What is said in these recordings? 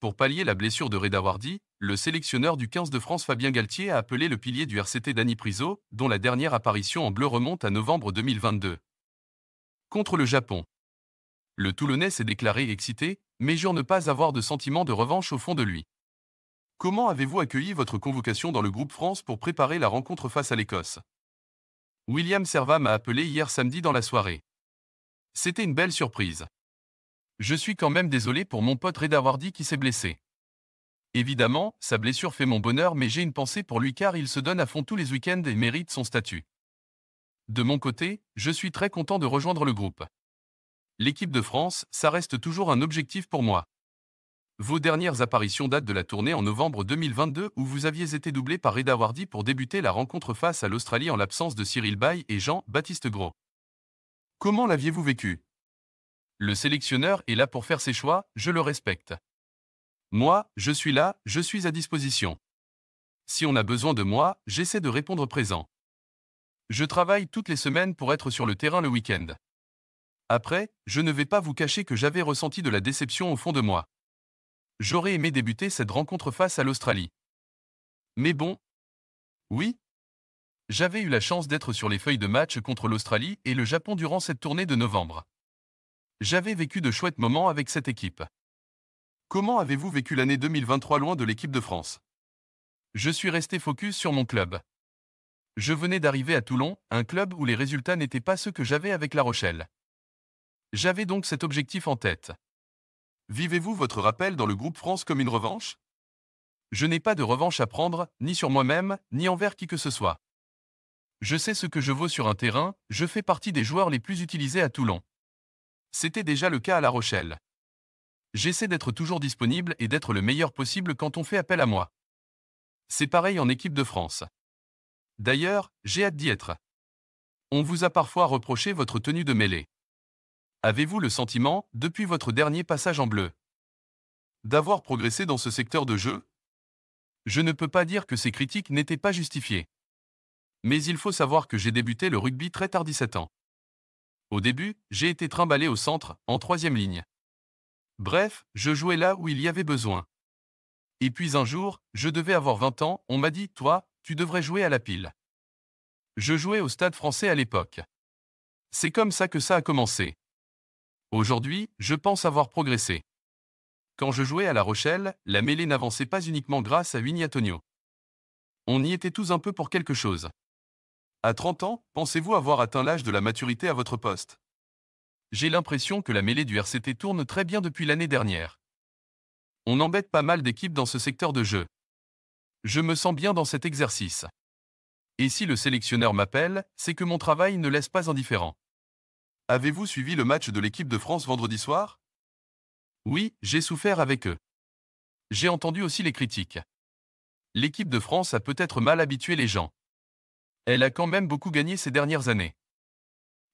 Pour pallier la blessure de Redawardi, le sélectionneur du 15 de France Fabien Galtier a appelé le pilier du RCT Dani Priso, dont la dernière apparition en bleu remonte à novembre 2022. Contre le Japon. Le Toulonnais s'est déclaré excité, mais jure ne pas avoir de sentiment de revanche au fond de lui. Comment avez-vous accueilli votre convocation dans le groupe France pour préparer la rencontre face à l'Écosse William Serva m'a appelé hier samedi dans la soirée. C'était une belle surprise. Je suis quand même désolé pour mon pote Redawardi qui s'est blessé. Évidemment, sa blessure fait mon bonheur mais j'ai une pensée pour lui car il se donne à fond tous les week-ends et mérite son statut. De mon côté, je suis très content de rejoindre le groupe. L'équipe de France, ça reste toujours un objectif pour moi. Vos dernières apparitions datent de la tournée en novembre 2022 où vous aviez été doublé par Redawardi pour débuter la rencontre face à l'Australie en l'absence de Cyril Bay et Jean-Baptiste Gros. Comment l'aviez-vous vécu le sélectionneur est là pour faire ses choix, je le respecte. Moi, je suis là, je suis à disposition. Si on a besoin de moi, j'essaie de répondre présent. Je travaille toutes les semaines pour être sur le terrain le week-end. Après, je ne vais pas vous cacher que j'avais ressenti de la déception au fond de moi. J'aurais aimé débuter cette rencontre face à l'Australie. Mais bon. Oui. J'avais eu la chance d'être sur les feuilles de match contre l'Australie et le Japon durant cette tournée de novembre. J'avais vécu de chouettes moments avec cette équipe. Comment avez-vous vécu l'année 2023 loin de l'équipe de France Je suis resté focus sur mon club. Je venais d'arriver à Toulon, un club où les résultats n'étaient pas ceux que j'avais avec La Rochelle. J'avais donc cet objectif en tête. Vivez-vous votre rappel dans le groupe France comme une revanche Je n'ai pas de revanche à prendre, ni sur moi-même, ni envers qui que ce soit. Je sais ce que je vaux sur un terrain, je fais partie des joueurs les plus utilisés à Toulon. C'était déjà le cas à La Rochelle. J'essaie d'être toujours disponible et d'être le meilleur possible quand on fait appel à moi. C'est pareil en équipe de France. D'ailleurs, j'ai hâte d'y être. On vous a parfois reproché votre tenue de mêlée. Avez-vous le sentiment, depuis votre dernier passage en bleu, d'avoir progressé dans ce secteur de jeu Je ne peux pas dire que ces critiques n'étaient pas justifiées. Mais il faut savoir que j'ai débuté le rugby très tard 17 ans. Au début, j'ai été trimballé au centre, en troisième ligne. Bref, je jouais là où il y avait besoin. Et puis un jour, je devais avoir 20 ans, on m'a dit, toi, tu devrais jouer à la pile. Je jouais au Stade français à l'époque. C'est comme ça que ça a commencé. Aujourd'hui, je pense avoir progressé. Quand je jouais à La Rochelle, la mêlée n'avançait pas uniquement grâce à Tonio. On y était tous un peu pour quelque chose. À 30 ans, pensez-vous avoir atteint l'âge de la maturité à votre poste J'ai l'impression que la mêlée du RCT tourne très bien depuis l'année dernière. On embête pas mal d'équipes dans ce secteur de jeu. Je me sens bien dans cet exercice. Et si le sélectionneur m'appelle, c'est que mon travail ne laisse pas indifférent. Avez-vous suivi le match de l'équipe de France vendredi soir Oui, j'ai souffert avec eux. J'ai entendu aussi les critiques. L'équipe de France a peut-être mal habitué les gens. Elle a quand même beaucoup gagné ces dernières années.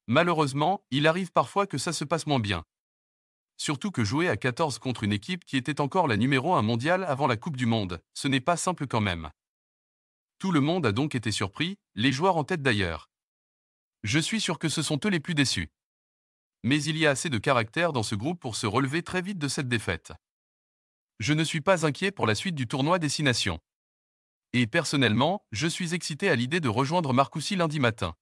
Malheureusement, il arrive parfois que ça se passe moins bien. Surtout que jouer à 14 contre une équipe qui était encore la numéro 1 mondiale avant la Coupe du Monde, ce n'est pas simple quand même. Tout le monde a donc été surpris, les joueurs en tête d'ailleurs. Je suis sûr que ce sont eux les plus déçus. Mais il y a assez de caractère dans ce groupe pour se relever très vite de cette défaite. Je ne suis pas inquiet pour la suite du tournoi Destination et personnellement, je suis excité à l'idée de rejoindre Marcoussi lundi matin.